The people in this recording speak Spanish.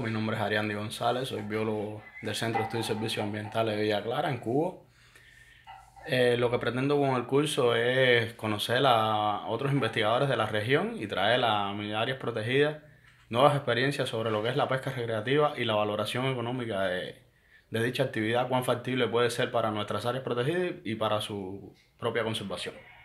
mi nombre es Ariandi González, soy biólogo del Centro de Estudios y Servicios Ambientales de Villa Clara, en Cuba. Eh, lo que pretendo con el curso es conocer a otros investigadores de la región y traer a mis áreas protegidas nuevas experiencias sobre lo que es la pesca recreativa y la valoración económica de dicha actividad, cuán factible puede ser para nuestras áreas protegidas y para su propia conservación.